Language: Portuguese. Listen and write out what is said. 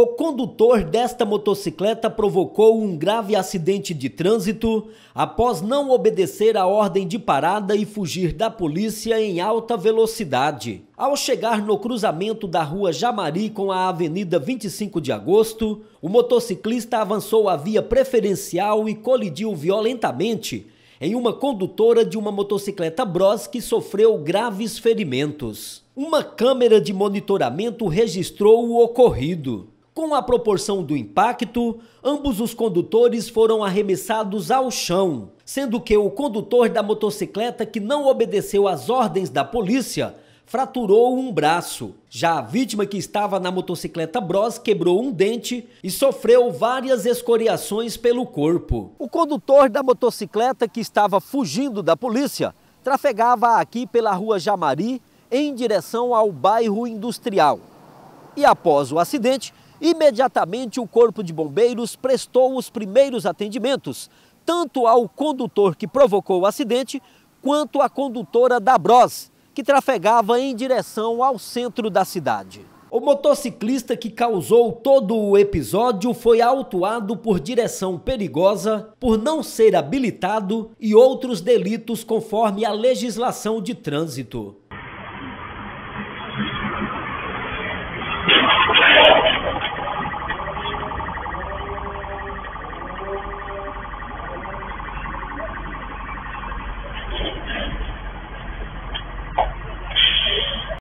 O condutor desta motocicleta provocou um grave acidente de trânsito após não obedecer a ordem de parada e fugir da polícia em alta velocidade. Ao chegar no cruzamento da rua Jamari com a Avenida 25 de Agosto, o motociclista avançou a via preferencial e colidiu violentamente em uma condutora de uma motocicleta Bros que sofreu graves ferimentos. Uma câmera de monitoramento registrou o ocorrido. Com a proporção do impacto, ambos os condutores foram arremessados ao chão, sendo que o condutor da motocicleta que não obedeceu às ordens da polícia fraturou um braço. Já a vítima que estava na motocicleta Bros quebrou um dente e sofreu várias escoriações pelo corpo. O condutor da motocicleta que estava fugindo da polícia trafegava aqui pela rua Jamari em direção ao bairro industrial. E após o acidente, Imediatamente, o Corpo de Bombeiros prestou os primeiros atendimentos, tanto ao condutor que provocou o acidente, quanto à condutora da Bros, que trafegava em direção ao centro da cidade. O motociclista que causou todo o episódio foi autuado por direção perigosa, por não ser habilitado e outros delitos conforme a legislação de trânsito.